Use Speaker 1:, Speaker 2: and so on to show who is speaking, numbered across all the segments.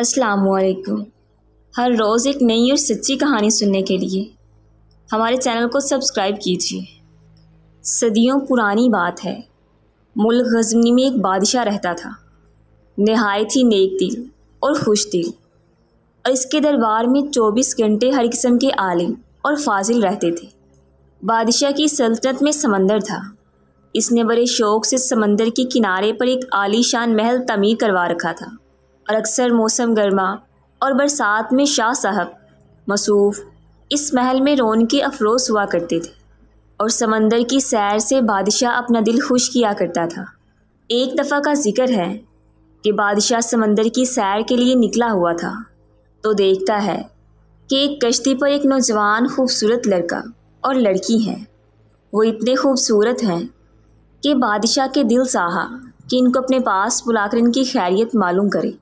Speaker 1: असलकुम हर रोज़ एक नई और सच्ची कहानी सुनने के लिए हमारे चैनल को सब्सक्राइब कीजिए सदियों पुरानी बात है मुल्क गजनी में एक बादशाह रहता था नहायत ही नेक दिल और खुश दिल और इसके दरबार में 24 घंटे हर किस्म के आलिम और फाजिल रहते थे बादशाह की सल्तनत में समंदर था इसने बड़े शौक से समंदर के किनारे पर एक आलीशान महल तमीर करवा रखा था और अक्सर मौसम गर्मा और बरसात में शाह साहब मसूफ इस महल में रोन के अफरोज हुआ करते थे और समंदर की सैर से बादशाह अपना दिल खुश किया करता था एक दफ़ा का जिक्र है कि बादशाह समंदर की सैर के लिए निकला हुआ था तो देखता है कि एक कश्ती पर एक नौजवान खूबसूरत लड़का और लड़की हैं वो इतने खूबसूरत हैं कि बादशाह के दिल साहा कि इनको अपने पास बुलाकर इनकी खैरियत मालूम करे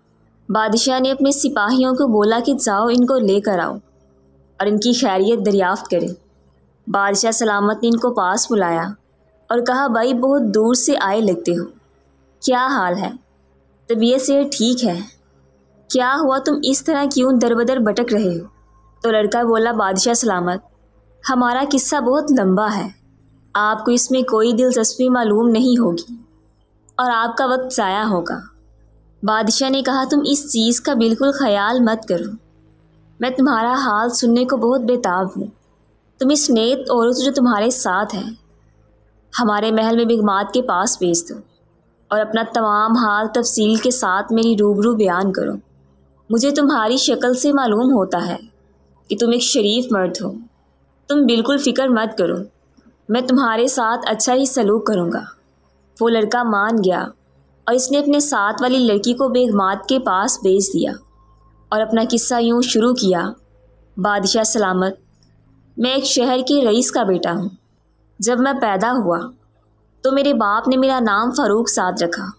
Speaker 1: बादशाह ने अपने सिपाहियों को बोला कि जाओ इनको लेकर आओ और इनकी खैरियत दरियाफ्त करें बादशाह सलामत ने इनको पास बुलाया और कहा भाई बहुत दूर से आए लगते हो क्या हाल है तबीयत से ठीक है क्या हुआ तुम इस तरह क्यों दर बदर भटक रहे हो तो लड़का बोला बादशाह सलामत हमारा किस्सा बहुत लंबा है आपको इसमें कोई दिलचस्पी मालूम नहीं होगी और आपका वक्त ज़ाया होगा बादशाह ने कहा तुम इस चीज़ का बिल्कुल ख्याल मत करो मैं तुम्हारा हाल सुनने को बहुत बेताब हूँ तुम इस नेत औरत जो तुम्हारे साथ है हमारे महल में बिगमात के पास भेज दो और अपना तमाम हाल तफसील के साथ मेरी रूबरू बयान करो मुझे तुम्हारी शक्ल से मालूम होता है कि तुम एक शरीफ मर्द हो तुम बिल्कुल फ़िक्र मत करो मैं तुम्हारे साथ अच्छा ही सलूक करूँगा वो लड़का मान गया और इसने अपने साथ वाली लड़की को बेगमात के पास भेज दिया और अपना किस्सा यूँ शुरू किया बादशाह सलामत मैं एक शहर के रईस का बेटा हूँ जब मैं पैदा हुआ तो मेरे बाप ने मेरा नाम फ़ारूक साद रखा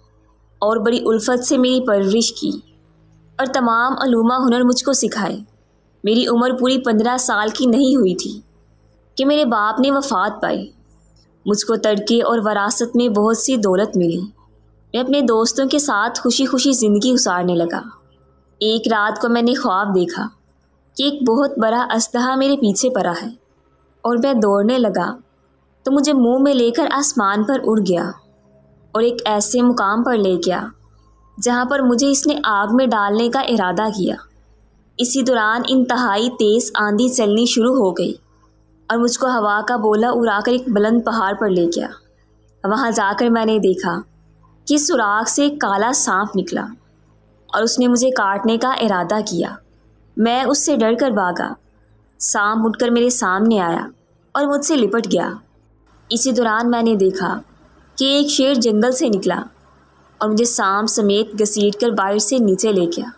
Speaker 1: और बड़ी उल्फत से मेरी परवरिश की और तमाम अलूमा हुनर मुझको सिखाए मेरी उम्र पूरी पंद्रह साल की नहीं हुई थी कि मेरे बाप ने वफ़ात पाई मुझको तड़के और वरासत में बहुत सी दौलत मिली मैं अपने दोस्तों के साथ खुशी खुशी ज़िंदगी गुजारने लगा एक रात को मैंने ख्वाब देखा कि एक बहुत बड़ा असलहा मेरे पीछे पड़ा है और मैं दौड़ने लगा तो मुझे मुंह में लेकर आसमान पर उड़ गया और एक ऐसे मुकाम पर ले गया जहाँ पर मुझे इसने आग में डालने का इरादा किया इसी दौरान इंतहाई तेज़ आंधी चलनी शुरू हो गई और मुझको हवा का बोला उड़ाकर एक बुलंद पहाड़ पर ले गया वहाँ जाकर मैंने देखा कि सुराख से काला सांप निकला और उसने मुझे काटने का इरादा किया मैं उससे डर कर भागा सांप उठकर मेरे सामने आया और मुझसे लिपट गया इसी दौरान मैंने देखा कि एक शेर जंगल से निकला और मुझे सांप समेत घसीट कर बाहर से नीचे ले गया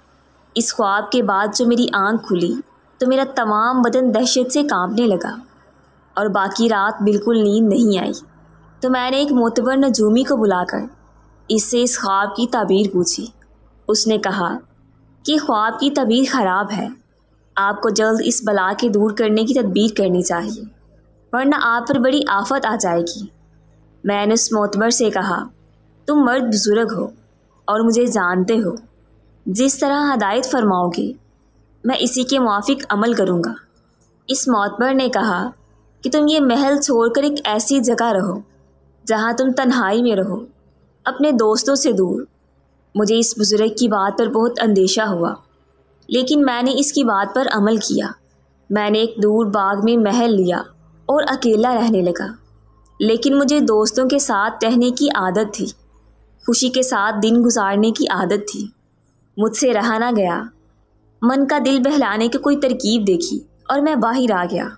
Speaker 1: इस ख्वाब के बाद जो मेरी आंख खुली तो मेरा तमाम बदन दहशत से कांपने लगा और बाकी रात बिल्कुल नींद नहीं आई तो मैंने एक मोतबर नजूमी को बुलाकर इससे इस ख्वाब की तबीर पूछी उसने कहा कि ख्वाब की तबीर ख़राब है आपको जल्द इस बला के दूर करने की तदबीर करनी चाहिए वरना आप पर बड़ी आफत आ जाएगी मैंने उस मोतबर से कहा तुम मर्द बुज़ुर्ग हो और मुझे जानते हो जिस तरह हदायत फरमाओगे मैं इसी के मुआफिक अमल करूँगा इस मोतबर ने कहा कि तुम ये महल छोड़कर एक ऐसी जगह रहो जहाँ तुम तन्हाई में रहो अपने दोस्तों से दूर मुझे इस बुज़ुर्ग की बात पर बहुत अंदेशा हुआ लेकिन मैंने इसकी बात पर अमल किया मैंने एक दूर बाग में महल लिया और अकेला रहने लगा लेकिन मुझे दोस्तों के साथ रहने की आदत थी खुशी के साथ दिन गुजारने की आदत थी मुझसे रहा ना गया मन का दिल बहलाने की कोई तरकीब देखी और मैं बाहर आ गया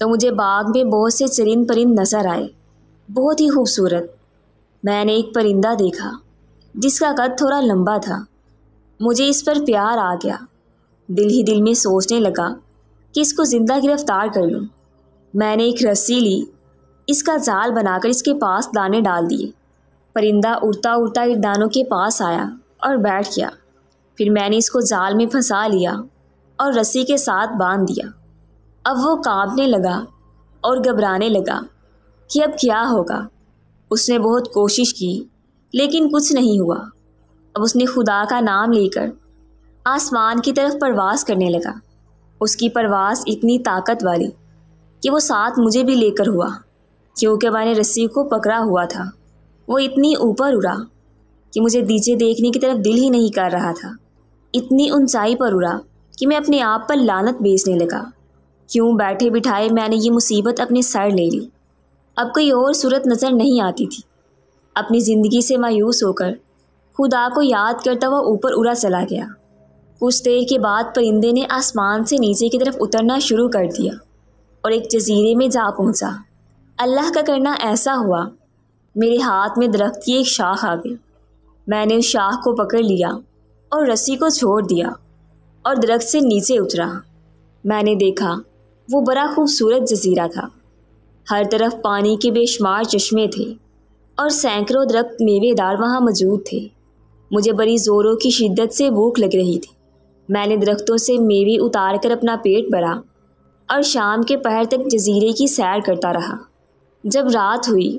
Speaker 1: तो मुझे बाग में बहुत से चरिंद परिंद नज़र आए बहुत ही खूबसूरत मैंने एक परिंदा देखा जिसका कद थोड़ा लंबा था मुझे इस पर प्यार आ गया दिल ही दिल में सोचने लगा कि इसको ज़िंदा गिरफ्तार कर लूँ मैंने एक रस्सी ली इसका जाल बनाकर इसके पास दाने डाल दिए परिंदा उड़ता उड़ता इन दानों के पास आया और बैठ गया फिर मैंने इसको जाल में फंसा लिया और रस्सी के साथ बांध दिया अब वो कांपने लगा और घबराने लगा कि अब क्या होगा उसने बहुत कोशिश की लेकिन कुछ नहीं हुआ अब उसने खुदा का नाम लेकर आसमान की तरफ परवास करने लगा उसकी परवास इतनी ताकत वाली कि वो साथ मुझे भी लेकर हुआ क्योंकि मैंने रस्सी को पकड़ा हुआ था वो इतनी ऊपर उड़ा कि मुझे नीचे देखने की तरफ दिल ही नहीं कर रहा था इतनी ऊंचाई पर उड़ा कि मैं अपने आप पर लानत बेचने लगा क्यों बैठे बिठाए मैंने ये मुसीबत अपने सर ले ली अब कोई और सूरत नज़र नहीं आती थी अपनी ज़िंदगी से मायूस होकर खुदा को याद करता हुआ ऊपर उड़ा चला गया कुछ देर के बाद परिंदे ने आसमान से नीचे की तरफ उतरना शुरू कर दिया और एक जजीरे में जा पहुंचा। अल्लाह का करना ऐसा हुआ मेरे हाथ में दरख्त की एक शाख आ गई मैंने उस शाख को पकड़ लिया और रस्सी को छोड़ दिया और दरख्त से नीचे उतरा मैंने देखा वो बड़ा खूबसूरत जजीरा था हर तरफ पानी के बेशुमार चश्मे थे और सैकड़ों दरख्त मेवेदार वहाँ मौजूद थे मुझे बड़ी ज़ोरों की शिद्दत से भूख लग रही थी मैंने दरख्तों से मेवे उतार कर अपना पेट भरा और शाम के पहर तक जजीरे की सैर करता रहा जब रात हुई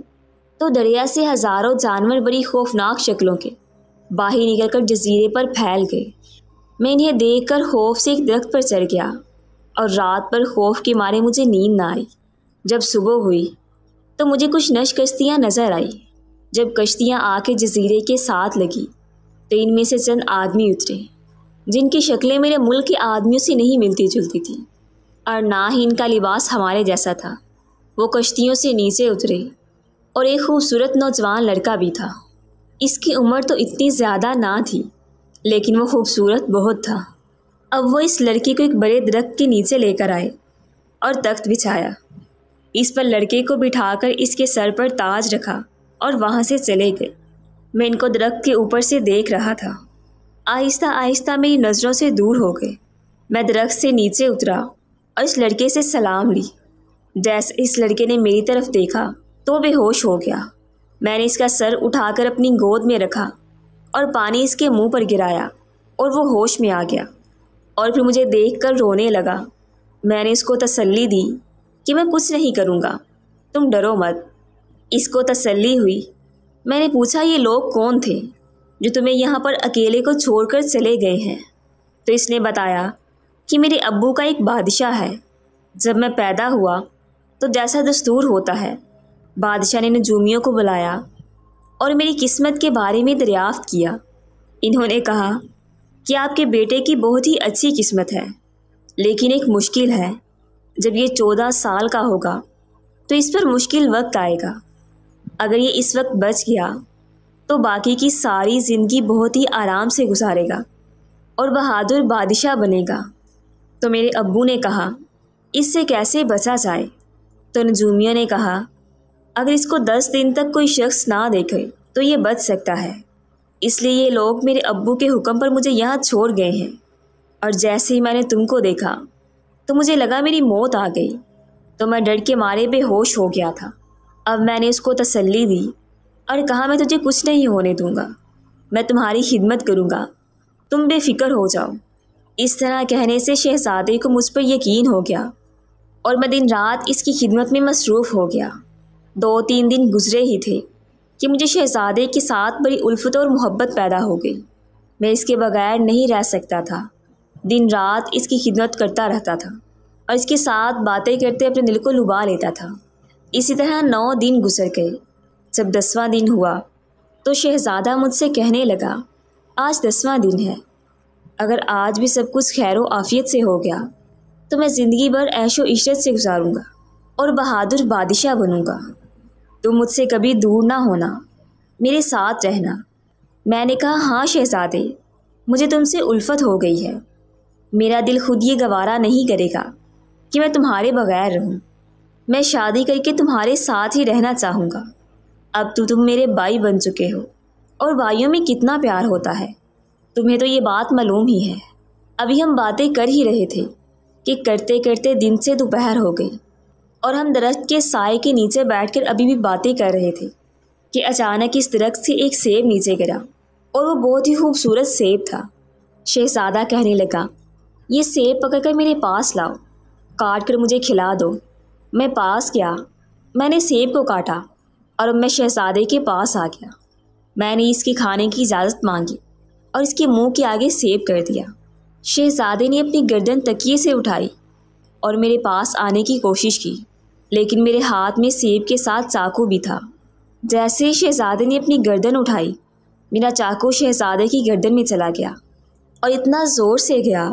Speaker 1: तो दरिया से हज़ारों जानवर बड़ी खौफनाक शक्लों के बाहर निकलकर जजीरे पर फैल गए मैं इन्हें देख कर खौफ से एक दरख्त पर चढ़ गया और रात पर खौफ के मारे मुझे नींद ना आई जब सुबह हुई तो मुझे कुछ नश कश्तियाँ नज़र आई जब कश्तियाँ आके जजीरे के साथ लगी तो इनमें से चंद आदमी उतरे जिनकी शक्लें मेरे मुल्क के आदमियों से नहीं मिलती जुलती थी और ना ही इनका लिबास हमारे जैसा था वो कश्तियों से नीचे उतरे और एक खूबसूरत नौजवान लड़का भी था इसकी उम्र तो इतनी ज़्यादा ना थी लेकिन वो खूबसूरत बहुत था अब वो इस लड़की को एक बड़े दरख्त के नीचे लेकर आए और तख्त बिछाया इस पर लड़के को बिठाकर इसके सर पर ताज रखा और वहाँ से चले गए मैं इनको दरख्त के ऊपर से देख रहा था आहिस्ता आहिस्ता मेरी नज़रों से दूर हो गए मैं दरख्त से नीचे उतरा और इस लड़के से सलाम ली जैसे इस लड़के ने मेरी तरफ देखा तो बेहोश हो गया मैंने इसका सर उठाकर अपनी गोद में रखा और पानी इसके मुंह पर गिराया और वो होश में आ गया और फिर मुझे देखकर रोने लगा मैंने इसको तसल्ली दी कि मैं कुछ नहीं करूँगा तुम डरो मत इसको तसल्ली हुई मैंने पूछा ये लोग कौन थे जो तुम्हें यहाँ पर अकेले को छोड़कर चले गए हैं तो इसने बताया कि मेरे अब्बू का एक बादशाह है जब मैं पैदा हुआ तो जैसा दस्तूर होता है बादशाह ने नजूमियों को बुलाया और मेरी किस्मत के बारे में दरियाफ्त किया इन्होंने कहा कि आपके बेटे की बहुत ही अच्छी किस्मत है लेकिन एक मुश्किल है जब ये चौदह साल का होगा तो इस पर मुश्किल वक्त आएगा अगर ये इस वक्त बच गया तो बाकी की सारी ज़िंदगी बहुत ही आराम से गुजारेगा और बहादुर बादशाह बनेगा तो मेरे अब्बू ने कहा इससे कैसे बचा जाए तो नजूमिया ने कहा अगर इसको दस दिन तक कोई शख्स ना देखे तो ये बच सकता है इसलिए ये लोग मेरे अब्बू के हुक्म पर मुझे यहाँ छोड़ गए हैं और जैसे ही मैंने तुमको देखा तो मुझे लगा मेरी मौत आ गई तो मैं डर के मारे बेहोश हो गया था अब मैंने उसको तसल्ली दी और कहा मैं तुझे कुछ नहीं होने दूंगा मैं तुम्हारी खिदमत करूंगा तुम बेफिक्र हो जाओ इस तरह कहने से शहजादे को मुझ पर यकीन हो गया और मैं दिन रात इसकी खिदमत में मसरूफ़ हो गया दो तीन दिन गुजरे ही थे कि मुझे शहजादे के साथ बड़ी उल्फत और मोहब्बत पैदा हो गई मैं इसके बगैर नहीं रह सकता था दिन रात इसकी खिदमत करता रहता था और इसके साथ बातें करते अपने दिल को लुभा लेता था इसी तरह नौ दिन गुजर गए जब दसवां दिन हुआ तो शहज़ादा मुझसे कहने लगा आज दसवां दिन है अगर आज भी सब कुछ खैर आफियत से हो गया तो मैं ज़िंदगी भर ऐशो इशरत से गुजारूँगा और बहादुर बादशाह बनूँगा तुम तो मुझसे कभी दूर ना होना मेरे साथ रहना मैंने कहा हाँ शहज़ादे मुझे तुमसे उल्फत हो गई है मेरा दिल खुद ये गवारा नहीं करेगा कि मैं तुम्हारे बगैर रहूँ मैं शादी करके तुम्हारे साथ ही रहना चाहूँगा अब तो तुम मेरे भाई बन चुके हो और भाइयों में कितना प्यार होता है तुम्हें तो ये बात मालूम ही है अभी हम बातें कर ही रहे थे कि करते करते दिन से दोपहर हो गई और हम दरख्त के साय के नीचे बैठकर अभी भी बातें कर रहे थे कि अचानक इस दरख्त से एक सेब नीचे गिरा और वो बहुत ही खूबसूरत सेब था शहजादा कहने लगा ये सेब पकड़ कर मेरे पास लाओ काट कर मुझे खिला दो मैं पास गया मैंने सेब को काटा और मैं शहजादे के पास आ गया मैंने इसके खाने की इजाज़त मांगी और इसके मुंह के आगे सेब कर दिया शहजादे ने अपनी गर्दन तकिए से उठाई और मेरे पास आने की कोशिश की लेकिन मेरे हाथ में सेब के साथ चाकू भी था जैसे शहजादे ने अपनी गर्दन उठाई मेरा चाकू शहजादे की गर्दन में चला गया और इतना ज़ोर से गया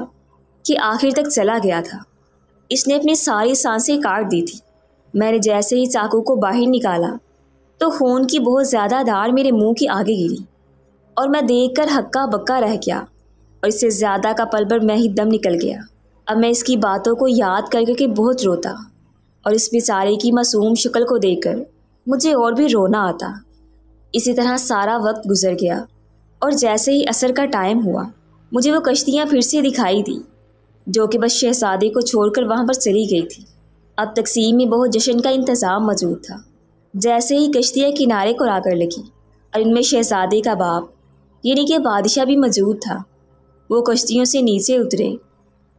Speaker 1: कि आखिर तक चला गया था इसने अपनी सारी सांसें काट दी थी मैंने जैसे ही चाकू को बाहर निकाला तो खून की बहुत ज़्यादा धार मेरे मुंह के आगे गिरी और मैं देखकर हक्का बक्का रह गया और इससे ज़्यादा का पल पर मैं ही दम निकल गया अब मैं इसकी बातों को याद कर करके बहुत रोता और इस बेचारे की मासूम शक्ल को देखकर मुझे और भी रोना आता इसी तरह सारा वक्त गुजर गया और जैसे ही असर का टाइम हुआ मुझे वो कश्तियाँ फिर से दिखाई दी जो कि बस शहजादे को छोड़कर वहाँ पर चली गई थी अब तकसीम में बहुत जश्न का इंतज़ाम मौजूद था जैसे ही कश्तियाँ किनारे को आकर लगी और इनमें शहजादे का बाप यानी कि बादशाह भी मौजूद था वो कश्तियों से नीचे उतरे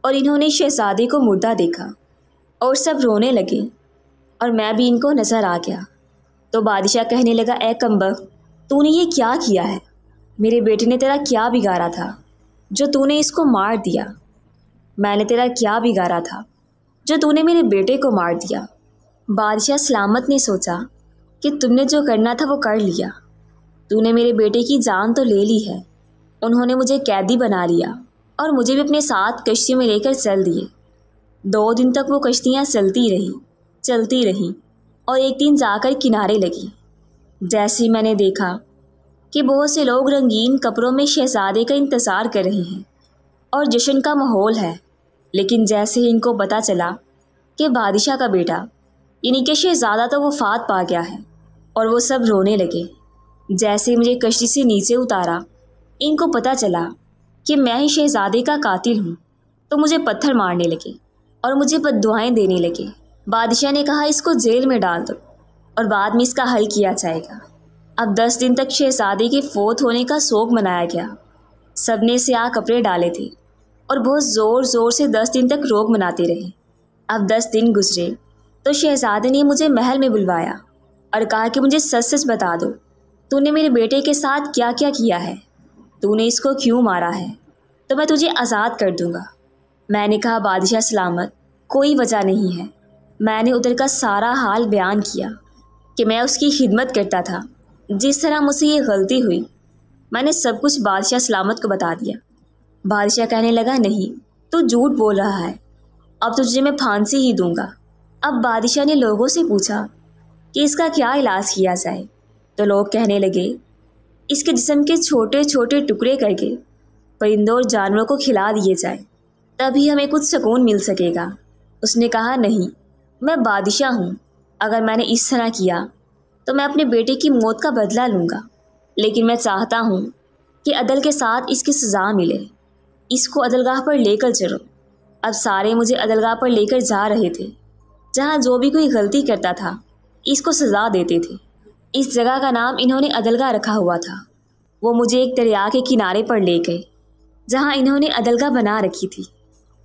Speaker 1: और इन्होंने शहजादे को मुर्दा देखा और सब रोने लगे और मैं भी इनको नज़र आ गया तो बादशाह कहने लगा ए कम्बक तूने ये क्या किया है मेरे बेटे ने तेरा क्या बिगाड़ा था जो तूने इसको मार दिया मैंने तेरा क्या बिगाड़ा था जो तूने मेरे बेटे को मार दिया बादशाह सलामत ने सोचा कि तुमने जो करना था वो कर लिया तूने मेरे बेटे की जान तो ले ली है उन्होंने मुझे कैदी बना लिया और मुझे भी अपने साथ कश्ती में लेकर चल दिए दो दिन तक वो कश्तियाँ चलती रहीं चलती रहीं और एक दिन जाकर किनारे लगी जैसे ही मैंने देखा कि बहुत से लोग रंगीन कपड़ों में शहजादे का इंतज़ार कर रहे हैं और जश्न का माहौल है लेकिन जैसे ही इनको पता चला कि बादशाह का बेटा यानी कि शहज़ादा तो वफात पा गया है और वो सब रोने लगे जैसे मुझे कश्ती से नीचे उतारा इनको पता चला कि मैं ही शहज़ादे का कातिल हूँ तो मुझे पत्थर मारने लगे और मुझे बददुआएं देने लगे बादशाह ने कहा इसको जेल में डाल दो और बाद में इसका हल किया जाएगा अब दस दिन तक शहजादे के फोत होने का शोक मनाया गया सबने स्याह कपड़े डाले थे और बहुत ज़ोर ज़ोर से दस दिन तक रोग मनाते रहे अब दस दिन गुजरे तो शहजादे ने मुझे महल में बुलवाया और कहा कि मुझे सच सच बता दो तूने मेरे बेटे के साथ क्या क्या किया है तूने इसको क्यों मारा है तो मैं तुझे आज़ाद कर दूँगा मैंने कहा बादशाह सलामत कोई वजह नहीं है मैंने उधर का सारा हाल बयान किया कि मैं उसकी खिदमत करता था जिस तरह मुझसे ये गलती हुई मैंने सब कुछ बादशाह सलामत को बता दिया बादशाह कहने लगा नहीं तू झूठ बोल रहा है अब तुझे मैं फांसी ही दूंगा अब बादशाह ने लोगों से पूछा कि इसका क्या इलाज किया जाए तो लोग कहने लगे इसके जिसम के छोटे छोटे टुकड़े करके परिंदों और जानवरों को खिला दिए जाए तभी हमें कुछ सुकून मिल सकेगा उसने कहा नहीं मैं बादशाह हूँ अगर मैंने इस तरह किया तो मैं अपने बेटे की मौत का बदला लूँगा लेकिन मैं चाहता हूँ कि अदल के साथ इसकी सज़ा मिले इसको अदलगाह पर लेकर चलो अब सारे मुझे अदलगाह पर लेकर जा रहे थे जहाँ जो भी कोई गलती करता था इसको सज़ा देते थे इस जगह का नाम इन्होंने अदलगा रखा हुआ था वो मुझे एक दरिया के किनारे पर ले गए जहाँ इन्होंने अदलगा बना रखी थी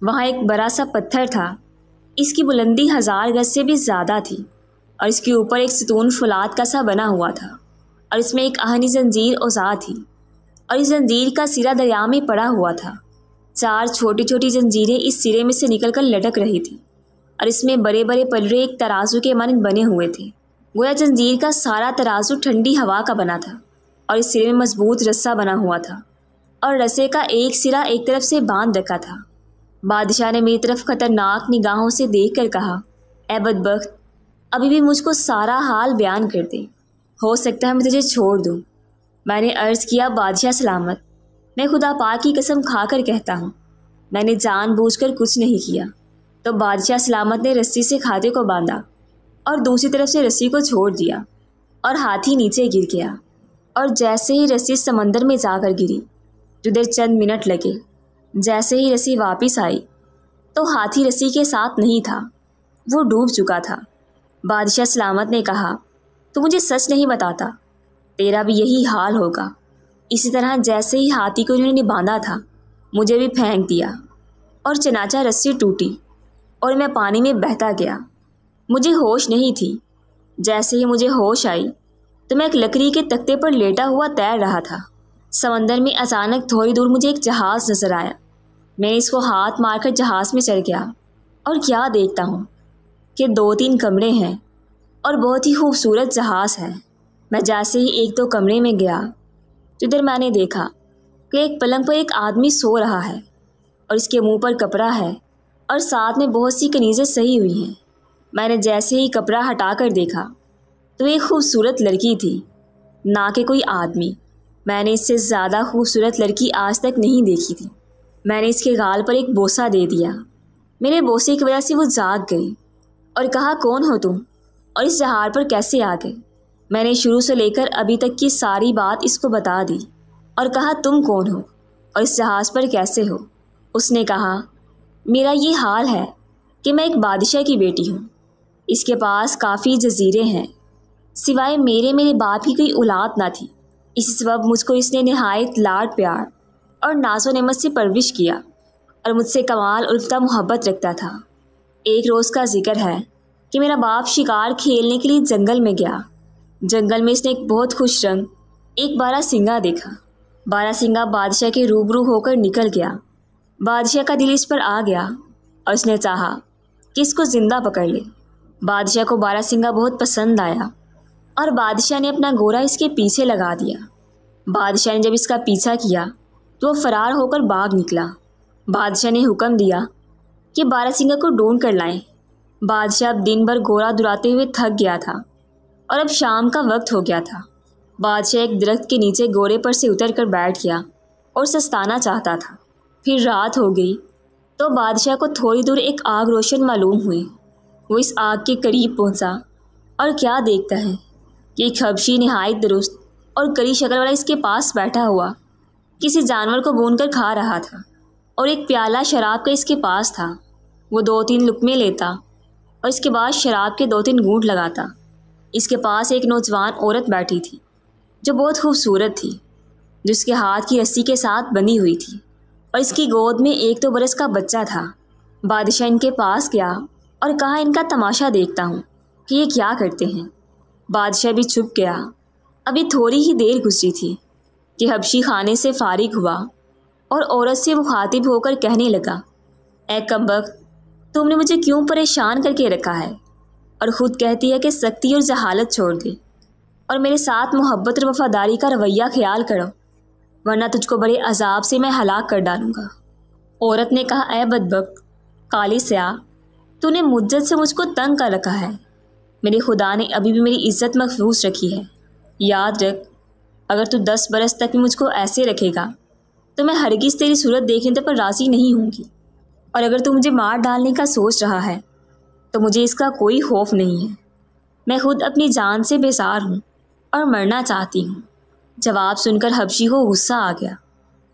Speaker 1: वहाँ एक बड़ा सा पत्थर था इसकी बुलंदी हज़ार गज से भी ज़्यादा थी और इसके ऊपर एक सतून फुलाद का सा बना हुआ था और इसमें एक आहनी जंजीर ओजा थी और इस जंजीर का सिरा दरिया में पड़ा हुआ था चार छोटी छोटी जंजीरें इस सिरे में से निकलकर लटक रही थी और इसमें बड़े बड़े पलड़े एक तराजू के मानद बने हुए थे गोया जंजीर का सारा तराजू ठंडी हवा का बना था और इस सिरे में मजबूत रस्सा बना हुआ था और रस्से का एक सिरा एक तरफ से बांध रखा था बादशाह ने मेरी तरफ खतरनाक निगाहों से देख कर कहा ए अभी भी मुझको सारा हाल बयान कर दे हो सकता है मैं तुझे छोड़ दूँ मैंने अर्ज़ किया बादशाह सलामत मैं खुदा पाक की कसम खाकर कहता हूँ मैंने जानबूझकर कुछ नहीं किया तो बादशाह सलामत ने रस्सी से खाते को बांधा और दूसरी तरफ से रस्सी को छोड़ दिया और हाथी नीचे गिर गया और जैसे ही रस्सी समंदर में जाकर गिरी जिधर चंद मिनट लगे जैसे ही रस्सी वापस आई तो हाथी रस्सी के साथ नहीं था वो डूब चुका था बादशाह सलामत ने कहा तो मुझे सच नहीं बताता तेरा भी यही हाल होगा इसी तरह जैसे ही हाथी को इन्होंने बांधा था मुझे भी फेंक दिया और चनाचा रस्सी टूटी और मैं पानी में बहता गया मुझे होश नहीं थी जैसे ही मुझे होश आई तो मैं एक लकड़ी के तख्ते पर लेटा हुआ तैर रहा था समंदर में अचानक थोड़ी दूर मुझे एक जहाज़ नज़र आया मैं इसको हाथ मारकर जहाज़ में चढ़ गया और क्या देखता हूँ कि दो तीन कमरे हैं और बहुत ही खूबसूरत जहाज़ है मैं जैसे ही एक दो कमरे में गया तो इधर मैंने देखा कि एक पलंग पर एक आदमी सो रहा है और इसके मुंह पर कपड़ा है और साथ में बहुत सी कनीज़ें सही हुई हैं मैंने जैसे ही कपड़ा हटा कर देखा तो एक खूबसूरत लड़की थी ना कि कोई आदमी मैंने इससे ज़्यादा खूबसूरत लड़की आज तक नहीं देखी थी मैंने इसके गाल पर एक बोसा दे दिया मेरे बोसे की वजह से वो जाग गई और कहा कौन हो तुम और इस जहार पर कैसे आ गए मैंने शुरू से लेकर अभी तक की सारी बात इसको बता दी और कहा तुम कौन हो और इस जहाज़ पर कैसे हो उसने कहा मेरा ये हाल है कि मैं एक बादशाह की बेटी हूँ इसके पास काफ़ी जजीरे हैं सिवाय मेरे मेरे बाप की कोई औलाद ना थी इस सब मुझको इसने नहायत लाड प्यार और नाजो नमत से परविश किया और मुझसे कमाल उल्फा मोहब्बत रखता था एक रोज़ का जिक्र है कि मेरा बाप शिकार खेलने के लिए जंगल में गया जंगल में इसने एक बहुत खुश रंग एक बारा सिंगा देखा बारह सिंगा बादशाह के रूबरू होकर निकल गया बादशाह का दिल इस पर आ गया और उसने चाहा कि इसको ज़िंदा पकड़ ले बादशाह को बारा सिंगा बहुत पसंद आया और बादशाह ने अपना गोरा इसके पीछे लगा दिया बादशाह ने जब इसका पीछा किया तो वह फरार होकर बाग निकला बादशाह ने हुक्म दिया कि बारा सिंगा को ढूंढ कर लाएं बादशाह अब दिन भर गोरा दुराते हुए थक गया था और अब शाम का वक्त हो गया था बादशाह एक दरख्त के नीचे गोरे पर से उतर कर बैठ गया और सस्ताना चाहता था फिर रात हो गई तो बादशाह को थोड़ी दूर एक आग रोशन मालूम हुई वो इस आग के करीब पहुंचा और क्या देखता है कि खबशी नहायत दुरुस्त और करी शक्ल वाला इसके पास बैठा हुआ किसी जानवर को बून कर खा रहा था और एक प्याला शराब का इसके पास था वो दो तीन लुकमे लेता और इसके बाद शराब के दो तीन गूंट लगाता इसके पास एक नौजवान औरत बैठी थी जो बहुत खूबसूरत थी जिसके हाथ की रस्सी के साथ बनी हुई थी और इसकी गोद में एक दो तो बरस का बच्चा था बादशाह इनके पास गया और कहा इनका तमाशा देखता हूँ कि ये क्या करते हैं बादशाह भी छुप गया अभी थोड़ी ही देर गुजरी थी कि हबशी खाने से फारिग हुआ और औरत से मुखातिब होकर कहने लगा ए कम्बक तुमने मुझे क्यों परेशान करके रखा है और ख़ुद कहती है कि सख्ती और जहालत छोड़ दे और मेरे साथ मोहब्बत और वफादारी का रवैया ख्याल करो वरना तुझको बड़े अजाब से मैं हलाक कर डालूँगा औरत ने कहा ए बदबक काली स्या तूने मुद्दत से मुझको तंग कर रखा है मेरे खुदा ने अभी भी मेरी इज्जत महफूज रखी है याद रख अगर तू दस बरस तक भी मुझको ऐसे रखेगा तो मैं हरगिज़ तेरी सूरत देखने पर राज़ी नहीं होंगी और अगर तू मुझे मार डालने का सोच रहा है तो मुझे इसका कोई खौफ नहीं है मैं खुद अपनी जान से बेजार हूँ और मरना चाहती हूँ जवाब सुनकर हबशी को गुस्सा आ गया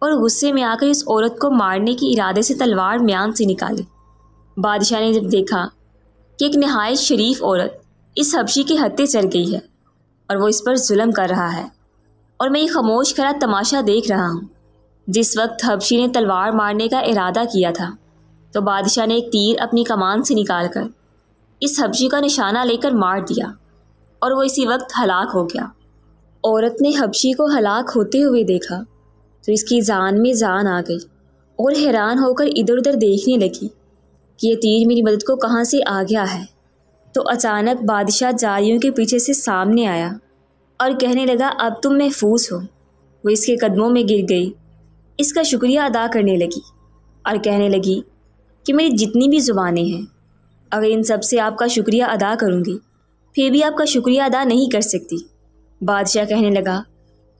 Speaker 1: और गुस्से में आकर इस औरत को मारने के इरादे से तलवार म्यान से निकाली बादशाह ने जब देखा कि एक नहायत शरीफ औरत इस हबशी के हत्ते चढ़ गई है और वो इस पर जुल्म कर रहा है और मैं ये खामोश खड़ा तमाशा देख रहा हूँ जिस वक्त हबशी ने तलवार मारने का इरादा किया था तो बादशाह ने एक तीर अपनी कमान से निकाल कर इस हबशी का निशाना लेकर मार दिया और वो इसी वक्त हलाक हो गया औरत ने हबशी को हलाक होते हुए देखा तो इसकी जान में जान आ गई और हैरान होकर इधर उधर देखने लगी कि ये तीर मेरी मदद को कहाँ से आ गया है तो अचानक बादशाह जारियों के पीछे से सामने आया और कहने लगा अब तुम महफूज हो वो इसके कदमों में गिर गई इसका शुक्रिया अदा करने लगी और कहने लगी कि मेरी जितनी भी ज़ुबानें हैं अगर इन सब से आपका शुक्रिया अदा करूँगी फिर भी आपका शुक्रिया अदा नहीं कर सकती बादशाह कहने लगा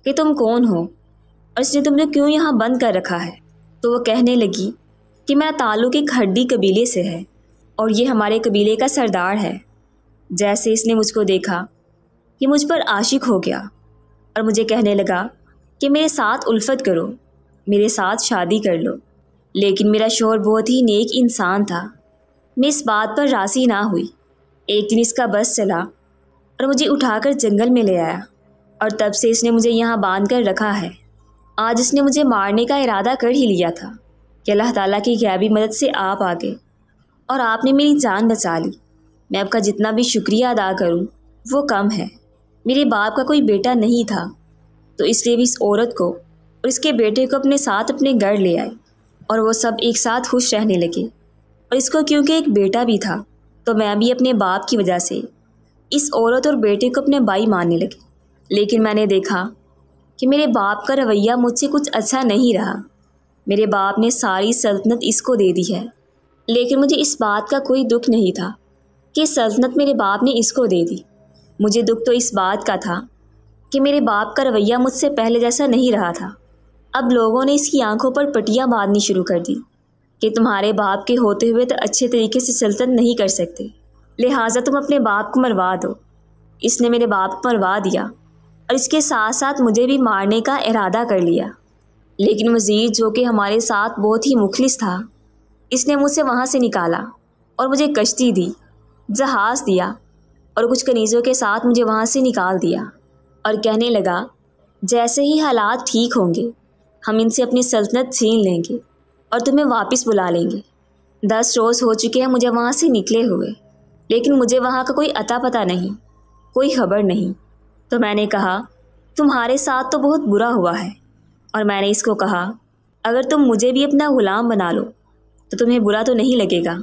Speaker 1: कि तुम कौन हो और इसने तुमने क्यों यहाँ बंद कर रखा है तो वह कहने लगी कि मेरा ताल्लुक़ एक हड्डी कबीले से है और ये हमारे कबीले का सरदार है जैसे इसने मुझको देखा ये मुझ पर आशिक हो गया और मुझे कहने लगा कि मेरे साथ उल्फत करो मेरे साथ शादी कर लो लेकिन मेरा शोर बहुत ही नेक इंसान था मैं इस बात पर राजी ना हुई एक दिन इसका बस चला और मुझे उठाकर जंगल में ले आया और तब से इसने मुझे यहाँ बांध कर रखा है आज इसने मुझे मारने का इरादा कर ही लिया था कि अल्लाह ताला की गैबी मदद से आप आ गए और आपने मेरी जान बचा ली मैं आपका जितना भी शुक्रिया अदा करूँ वो कम है मेरे बाप का कोई बेटा नहीं था तो इसलिए भी इस औरत को और इसके बेटे को अपने साथ अपने घर ले आए और वो सब एक साथ खुश रहने लगे और इसको क्योंकि एक बेटा भी था तो मैं भी अपने बाप की वजह से इस औरत और बेटे को अपने भाई मानने लगी लेकिन मैंने देखा कि मेरे बाप का रवैया मुझसे कुछ अच्छा नहीं रहा मेरे बाप ने सारी सल्तनत इसको दे दी है लेकिन मुझे इस बात का कोई दुख नहीं था कि सल्तनत मेरे बाप ने इसको दे दी मुझे दुख तो इस बात का था कि मेरे बाप का रवैया मुझसे पहले जैसा नहीं रहा था अब लोगों ने इसकी आंखों पर पटियाँ बांधनी शुरू कर दी कि तुम्हारे बाप के होते हुए तो अच्छे तरीके से सल्तनत नहीं कर सकते लिहाजा तुम अपने बाप को मरवा दो इसने मेरे बाप को मरवा दिया और इसके साथ साथ मुझे भी मारने का इरादा कर लिया लेकिन वज़ीर जो कि हमारे साथ बहुत ही मुखलिस था इसने मुझसे वहाँ से निकाला और मुझे कश्ती दी जहाज़ दिया और कुछ कनीज़ों के साथ मुझे वहाँ से निकाल दिया और कहने लगा जैसे ही हालात ठीक होंगे हम इनसे अपनी सल्तनत छीन लेंगे और तुम्हें वापस बुला लेंगे दस रोज़ हो चुके हैं मुझे वहाँ से निकले हुए लेकिन मुझे वहाँ का कोई अता पता नहीं कोई खबर नहीं तो मैंने कहा तुम्हारे साथ तो बहुत बुरा हुआ है और मैंने इसको कहा अगर तुम मुझे भी अपना ग़ुलाम बना लो तो तुम्हें बुरा तो नहीं लगेगा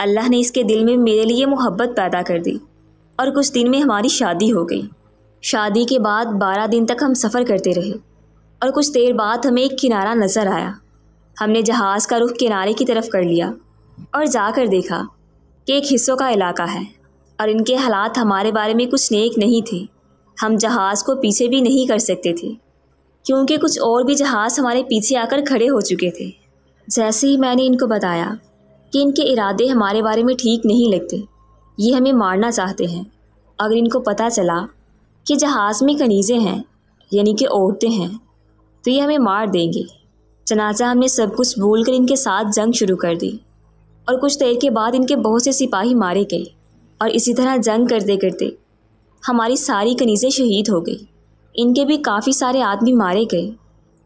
Speaker 1: अल्लाह ने इसके दिल में मेरे लिए मोहब्बत पैदा कर दी और कुछ दिन में हमारी शादी हो गई शादी के बाद बारह दिन तक हम सफ़र करते रहे और कुछ देर बाद हमें एक किनारा नज़र आया हमने जहाज़ का रुख किनारे की तरफ कर लिया और जाकर देखा कि एक हिस्सों का इलाका है और इनके हालात हमारे बारे में कुछ नेक नहीं थे हम जहाज़ को पीछे भी नहीं कर सकते थे क्योंकि कुछ और भी जहाज़ हमारे पीछे आकर खड़े हो चुके थे जैसे ही मैंने इनको बताया कि इनके इरादे हमारे बारे में ठीक नहीं लगते ये हमें मारना चाहते हैं अगर इनको पता चला कि जहाज़ में कनीज़ें हैं यानी कि औरतें हैं तो ये हमें मार देंगे चनाचा हमने सब कुछ भूल कर इनके साथ जंग शुरू कर दी और कुछ देर के बाद इनके बहुत से सिपाही मारे गए और इसी तरह जंग करते करते हमारी सारी कनीज़ें शहीद हो गई इनके भी काफ़ी सारे आदमी मारे गए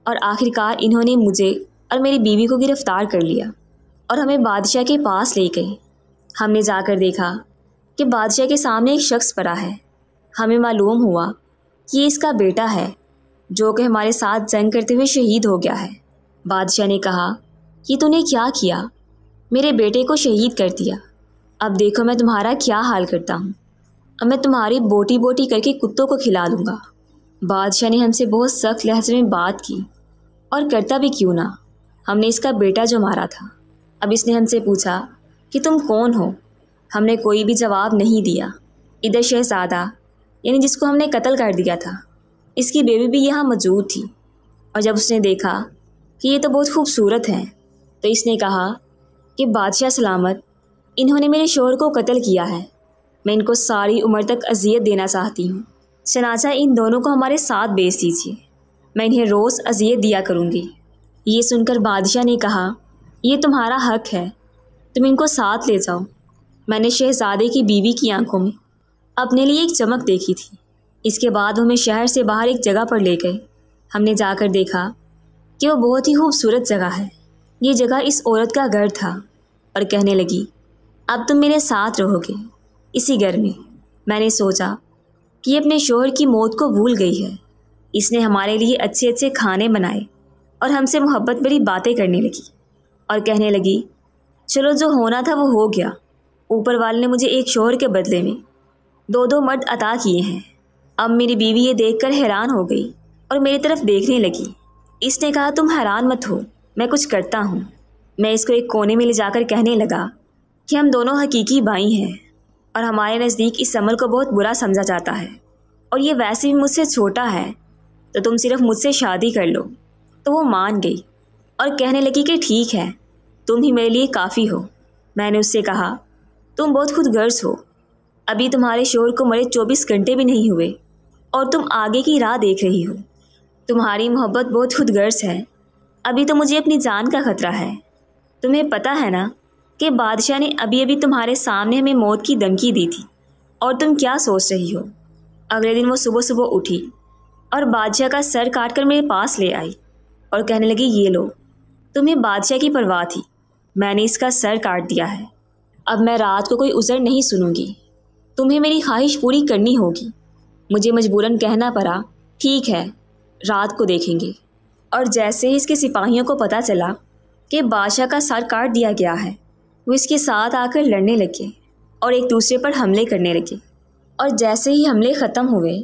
Speaker 1: और आखिरकार इन्होंने मुझे और मेरी बीवी को गिरफ़्तार कर लिया और हमें बादशाह के पास ले गए हमने जाकर देखा कि बादशाह के सामने एक शख्स पड़ा है हमें मालूम हुआ कि इसका बेटा है जो कि हमारे साथ जंग करते हुए शहीद हो गया है बादशाह ने कहा कि तूने क्या किया मेरे बेटे को शहीद कर दिया अब देखो मैं तुम्हारा क्या हाल करता हूँ अब मैं तुम्हारी बोटी बोटी करके कुत्तों को खिला दूँगा बादशाह ने हमसे बहुत सख्त लहजे में बात की और करता भी क्यों ना हमने इसका बेटा जो मारा था अब इसने हमसे पूछा कि तुम कौन हो हमने कोई भी जवाब नहीं दिया इधर शहजादा यानी जिसको हमने कत्ल कर दिया था इसकी बेबी भी यहाँ मौजूद थी और जब उसने देखा कि ये तो बहुत खूबसूरत हैं तो इसने कहा कि बादशाह सलामत इन्होंने मेरे शोहर को कत्ल किया है मैं इनको सारी उम्र तक अजियत देना चाहती हूँ शनाचा इन दोनों को हमारे साथ बेच दीजिए मैं इन्हें रोज़ अजियत दिया करूँगी ये सुनकर बादशाह ने कहा ये तुम्हारा हक है तुम इनको साथ ले जाओ मैंने शहजादे की बीवी की आंखों में अपने लिए एक चमक देखी थी इसके बाद हमें शहर से बाहर एक जगह पर ले गए हमने जाकर देखा कि वो बहुत ही खूबसूरत जगह है ये जगह इस औरत का घर था और कहने लगी अब तुम मेरे साथ रहोगे इसी घर में मैंने सोचा कि ये अपने शोहर की मौत को भूल गई है इसने हमारे लिए अच्छे अच्छे खाने बनाए और हमसे मोहब्बत भरी बातें करने लगी और कहने लगी चलो जो होना था वो हो गया ऊपर वाले ने मुझे एक शोहर के बदले में दो दो मर्द अता किए हैं अब मेरी बीवी ये देखकर हैरान हो गई और मेरी तरफ़ देखने लगी इसने कहा तुम हैरान मत हो मैं कुछ करता हूँ मैं इसको एक कोने में ले जाकर कहने लगा कि हम दोनों हकीकी भाई हैं और हमारे नज़दीक इस अमल को बहुत बुरा समझा जाता है और ये वैसे भी मुझसे छोटा है तो तुम सिर्फ मुझसे शादी कर लो तो वो मान गई और कहने लगी कि ठीक है तुम ही मेरे लिए काफ़ी हो मैंने उससे कहा तुम बहुत खुद गर्ज हो अभी तुम्हारे शोर को मरे चौबीस घंटे भी नहीं हुए और तुम आगे की राह देख रही हो तुम्हारी मोहब्बत बहुत खुदगर्ज है अभी तो मुझे अपनी जान का खतरा है तुम्हें पता है ना कि बादशाह ने अभी अभी तुम्हारे सामने हमें मौत की धमकी दी थी और तुम क्या सोच रही हो अगले दिन वो सुबह सुबह उठी और बादशाह का सर काट कर मेरे पास ले आई और कहने लगी ये लो तुम्हें बादशाह की परवाह थी मैंने इसका सर काट दिया है अब मैं रात को कोई उज़र नहीं सुनूंगी तुम्हें मेरी ख्वाहिश पूरी करनी होगी मुझे मजबूरन कहना पड़ा ठीक है रात को देखेंगे और जैसे ही इसके सिपाहियों को पता चला कि बादशाह का सर काट दिया गया है वो इसके साथ आकर लड़ने लगे और एक दूसरे पर हमले करने लगे और जैसे ही हमले ख़त्म हुए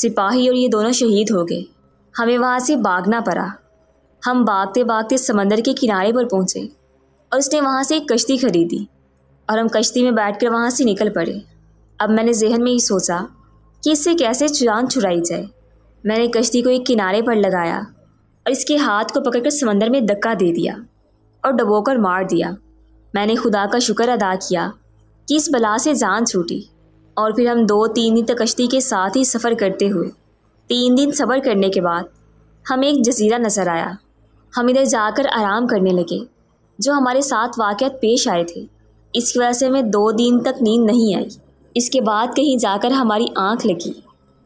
Speaker 1: सिपाही और ये दोनों शहीद हो गए हमें वहाँ से भागना पड़ा हम भागते भागते समंदर के किनारे पर पहुँचे और उसने वहाँ से एक कश्ती खरीदी और हम कश्ती में बैठकर वहाँ से निकल पड़े अब मैंने जहन में ही सोचा कि इससे कैसे चुरान छुड़ाई जाए मैंने कश्ती को एक किनारे पर लगाया और इसके हाथ को पकड़कर समंदर में धक्का दे दिया और डबोकर मार दिया मैंने खुदा का शुक्र अदा किया कि इस बला से जान छूटी और फिर हम दो तीन दिन तक कश्ती के साथ ही सफ़र करते हुए तीन दिन सफ़र करने के बाद हमें एक जजीरा नज़र आया हम इधर जाकर आराम करने लगे जो हमारे साथ वाक़ पेश आए थे इसकी वजह से हमें दो दिन तक नींद नहीं आई इसके बाद कहीं जाकर हमारी आंख लगी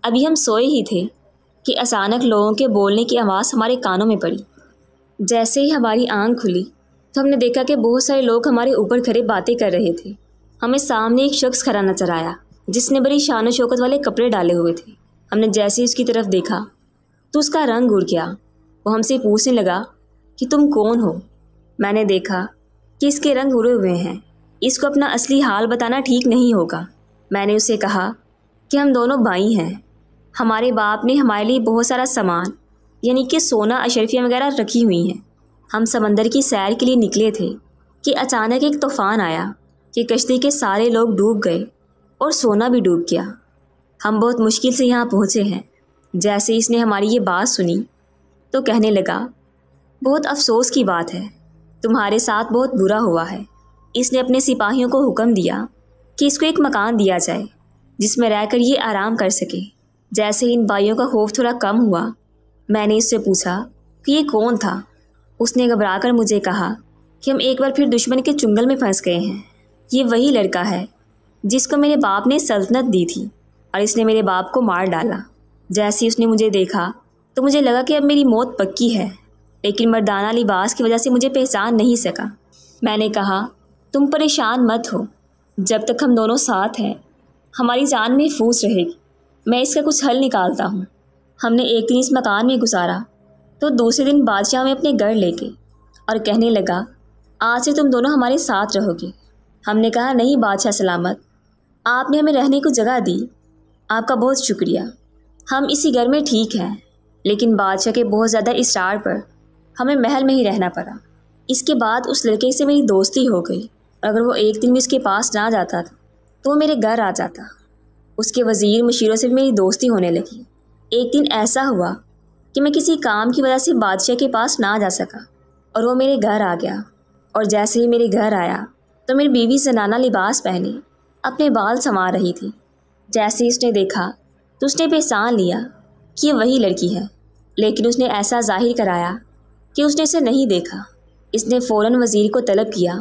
Speaker 1: अभी हम सोए ही थे कि अचानक लोगों के बोलने की आवाज़ हमारे कानों में पड़ी जैसे ही हमारी आंख खुली तो हमने देखा कि बहुत सारे लोग हमारे ऊपर खड़े बातें कर रहे थे हमें सामने एक शख्स खड़ा नजर आया जिसने बड़ी शान शौकत वाले कपड़े डाले हुए थे हमने जैसे ही उसकी तरफ देखा तो उसका रंग उड़ गया वो हमसे पूछने लगा कि तुम कौन हो मैंने देखा कि इसके रंग उड़े हुए हैं इसको अपना असली हाल बताना ठीक नहीं होगा मैंने उसे कहा कि हम दोनों भाई हैं हमारे बाप ने हमारे लिए बहुत सारा सामान यानी कि सोना अशरफियाँ वगैरह रखी हुई हैं हम समंदर की सैर के लिए निकले थे कि अचानक एक तूफ़ान आया कि कश्ती के सारे लोग डूब गए और सोना भी डूब गया हम बहुत मुश्किल से यहाँ पहुँचे हैं जैसे इसने हमारी ये बात सुनी तो कहने लगा बहुत अफसोस की बात है तुम्हारे साथ बहुत बुरा हुआ है इसने अपने सिपाहियों को हुक्म दिया कि इसको एक मकान दिया जाए जिसमें रहकर ये आराम कर सके जैसे इन भाइयों का खौफ थोड़ा कम हुआ मैंने इससे पूछा कि ये कौन था उसने घबरा कर मुझे कहा कि हम एक बार फिर दुश्मन के चुंगल में फंस गए हैं ये वही लड़का है जिसको मेरे बाप ने सल्तनत दी थी और इसने मेरे बाप को मार डाला जैसे ही उसने मुझे देखा तो मुझे लगा कि अब मेरी मौत पक्की है लेकिन मर्दाना लिबास की वजह से मुझे पहचान नहीं सका मैंने कहा तुम परेशान मत हो जब तक हम दोनों साथ हैं हमारी जान महफूज रहेगी मैं इसका कुछ हल निकालता हूँ हमने एक दिन इस मकान में गुजारा तो दूसरे दिन बादशाह में अपने घर ले गए और कहने लगा आज से तुम दोनों हमारे साथ रहोगे हमने कहा नहीं बादशाह सलामत आपने हमें रहने को जगह दी आपका बहुत शुक्रिया हम इसी घर में ठीक हैं लेकिन बादशाह के बहुत ज़्यादा इसरार पर हमें महल में ही रहना पड़ा इसके बाद उस लड़के से मेरी दोस्ती हो गई अगर वो एक दिन भी उसके पास ना जाता तो वो मेरे घर आ जाता उसके वज़ीर मशीरों से भी मेरी दोस्ती होने लगी एक दिन ऐसा हुआ कि मैं किसी काम की वजह से बादशाह के पास ना जा सका और वो मेरे घर आ गया और जैसे ही मेरे घर आया तो मेरी बीवी जनाना लिबास पहने अपने बाल संवार रही थी जैसे ही उसने देखा तो उसने पहचान लिया कि ये वही लड़की है लेकिन उसने ऐसा जाहिर कराया कि उसने इसे नहीं देखा इसने फ़ौर वज़ीर को तलब किया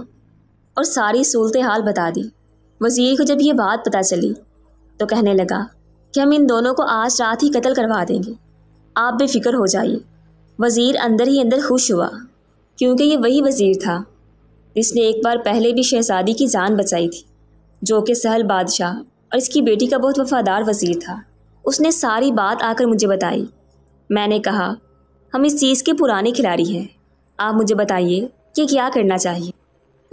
Speaker 1: और सारी सूरत हाल बता दी वज़ीर को जब यह बात पता चली तो कहने लगा कि हम इन दोनों को आज रात ही कत्ल करवा देंगे आप बेफिक्र हो जाइए वज़ीर अंदर ही अंदर खुश हुआ क्योंकि ये वही वज़ीर था जिसने एक बार पहले भी शहजादी की जान बचाई थी जो कि सहल बादशाह और इसकी बेटी का बहुत वफादार वज़ीर था उसने सारी बात आकर मुझे बताई मैंने कहा हम इस चीज़ के पुराने खिलाड़ी हैं आप मुझे बताइए कि क्या करना चाहिए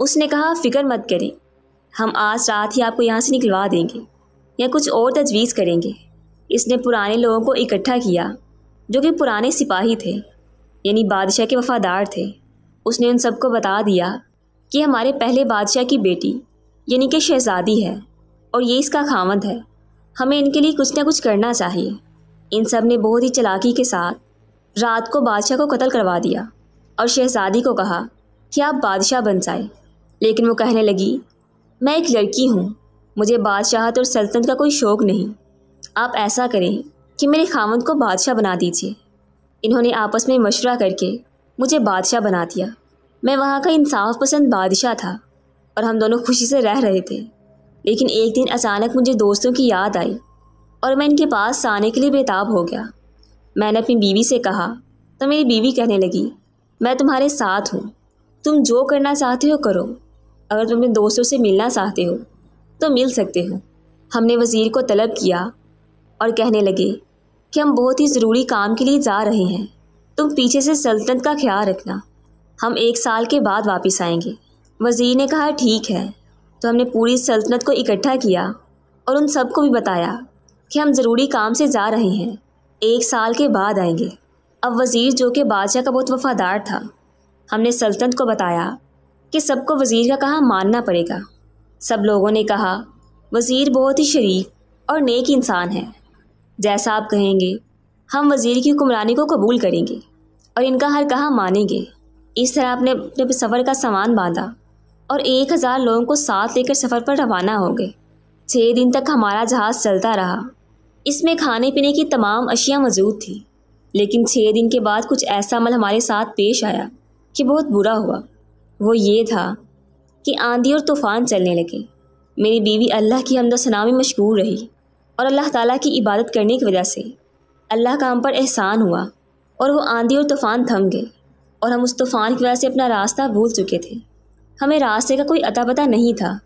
Speaker 1: उसने कहा फ़िक्र मत करें हम आज रात ही आपको यहाँ से निकलवा देंगे या कुछ और तजवीज़ करेंगे इसने पुराने लोगों को इकट्ठा किया जो कि पुराने सिपाही थे यानी बादशाह के वफ़ादार थे उसने उन सबको बता दिया कि हमारे पहले बादशाह की बेटी यानी कि शहज़ादी है और ये इसका खामद है हमें इनके लिए कुछ ना कुछ करना चाहिए इन सब ने बहुत ही चलाकी के साथ रात को बादशाह को कत्ल करवा दिया और शहज़ादी को कहा कि आप बादशाह बन जाए लेकिन वो कहने लगी मैं एक लड़की हूँ मुझे बादशाहत और सल्तनत का कोई शौक़ नहीं आप ऐसा करें कि मेरे खामद को बादशाह बना दीजिए इन्होंने आपस में मशवरा करके मुझे बादशाह बना दिया मैं वहाँ का इंसाफ पसंद बादशाह था और हम दोनों खुशी से रह रहे थे लेकिन एक दिन अचानक मुझे दोस्तों की याद आई और मैं इनके पास आने के लिए बेताब हो गया मैंने अपनी बीवी से कहा तो मेरी बीवी कहने लगी मैं तुम्हारे साथ हूँ तुम जो करना चाहते हो करो अगर तुम अपने दोस्तों से मिलना चाहते हो तो मिल सकते हो हमने वज़ीर को तलब किया और कहने लगे कि हम बहुत ही ज़रूरी काम के लिए जा रहे हैं तुम पीछे से सल्तनत का ख्याल रखना हम एक साल के बाद वापस आएंगे वज़ीर ने कहा ठीक है तो हमने पूरी सल्तनत को इकट्ठा किया और उन सबको भी बताया कि हम ज़रूरी काम से जा रहे हैं एक साल के बाद आएंगे अब वज़ीर जो कि बादशाह का बहुत वफ़ादार था हमने सल्तनत को बताया कि सबको वज़ीर का कहा मानना पड़ेगा सब लोगों ने कहा वज़ीर बहुत ही शरीफ और नेक इंसान है जैसा आप कहेंगे हम वज़ीर की हुक्मरानी को कबूल करेंगे और इनका हर कहा मानेंगे इस तरह आपने अपने सफ़र का सामान बांधा और एक हज़ार लोगों को साथ लेकर सफ़र पर रवाना हो गए छः दिन तक हमारा जहाज़ चलता रहा इसमें खाने पीने की तमाम अशिया मौजूद थी लेकिन छः दिन के बाद कुछ ऐसा अमल हमारे साथ पेश आया कि बहुत बुरा हुआ वो ये था कि आंधी और तूफ़ान चलने लगे मेरी बीवी अल्लाह की सना में मशगूल रही और अल्लाह ताला की इबादत करने की वजह से अल्लाह का हम पर एहसान हुआ और वो आंधी और तूफ़ान थम गए और हम उस तूफ़ान की वजह से अपना रास्ता भूल चुके थे हमें रास्ते का कोई अता पता नहीं था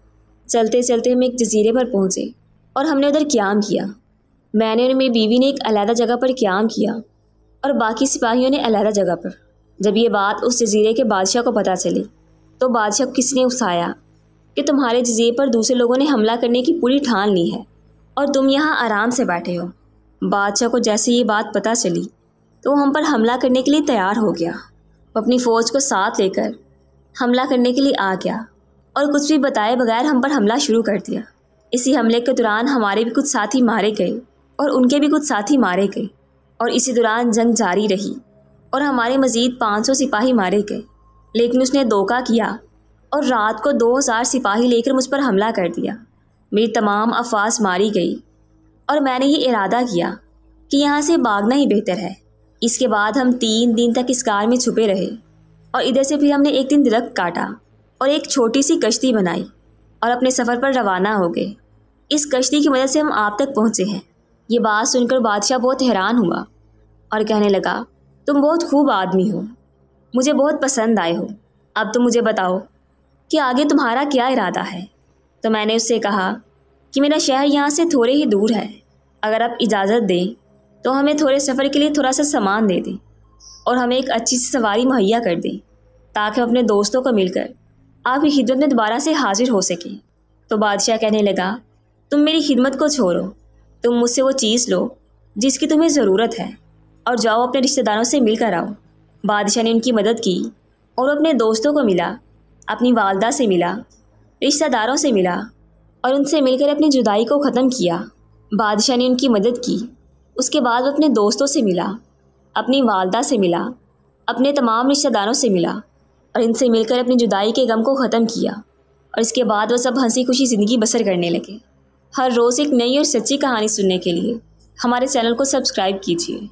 Speaker 1: चलते चलते हम एक जजीरे पर पहुँचे और हमने उधर क्याम किया मैंने और मेरी बीवी ने एक अलहदा जगह पर क्याम किया और बाकी सिपाहियों ने अलहदा जगह पर जब ये बात उस जजीरे के बादशाह को पता चली तो बादशाह किसने उकसाया कि तुम्हारे जजीर पर दूसरे लोगों ने हमला करने की पूरी ठान ली है और तुम यहाँ आराम से बैठे हो बादशाह को जैसे ये बात पता चली तो हम पर हमला करने के लिए तैयार हो गया वो अपनी फ़ौज को साथ लेकर हमला करने के लिए आ गया और कुछ भी बताए बगैर हम पर हमला शुरू कर दिया इसी हमले के दौरान हमारे भी कुछ साथी मारे गए और उनके भी कुछ साथी मारे गए और इसी दौरान जंग जारी रही और हमारे मज़ीद सौ सिपाही मारे गए लेकिन उसने धोखा किया और रात को दो हज़ार सिपाही लेकर मुझ पर हमला कर दिया मेरी तमाम अफवाज मारी गई और मैंने ये इरादा किया कि यहाँ से भागना ही बेहतर है इसके बाद हम तीन दिन तक इस कार में छुपे रहे और इधर से फिर हमने एक दिन दरख्त काटा और एक छोटी सी कश्ती बनाई और अपने सफ़र पर रवाना हो गए इस कश्ती की मदद से हम आप तक पहुँचे हैं ये बात सुनकर बादशाह बहुत हैरान हुआ और कहने लगा तुम बहुत खूब आदमी हो मुझे बहुत पसंद आए हो अब तो मुझे बताओ कि आगे तुम्हारा क्या इरादा है तो मैंने उससे कहा कि मेरा शहर यहाँ से थोड़े ही दूर है अगर आप इजाज़त दें तो हमें थोड़े सफ़र के लिए थोड़ा सा सामान दे दें और हमें एक अच्छी सी सवारी मुहैया कर दें ताकि हम अपने दोस्तों को मिलकर आपकी खिदमत में दोबारा से हाजिर हो सकें तो बादशाह कहने लगा तुम मेरी खिदमत को छोड़ो तुम मुझसे वो चीज़ लो जिसकी तुम्हें ज़रूरत है और जाओ अपने रिश्तेदारों से मिलकर आओ बादशाह ने उनकी मदद की और अपने दोस्तों को मिला अपनी वालदा से मिला रिश्तेदारों से मिला और उनसे मिलकर अपनी जुदाई को ख़त्म किया बादशाह ने उनकी मदद की उसके बाद वो अपने दोस्तों से मिला अपनी वालदा से मिला अपने तमाम रिश्तेदारों से मिला और इनसे मिलकर अपनी जुदाई के गम को ख़त्म किया और इसके बाद वह सब हंसी खुशी ज़िंदगी बसर करने लगे हर रोज़ एक नई और सच्ची कहानी सुनने के लिए हमारे चैनल को सब्सक्राइब कीजिए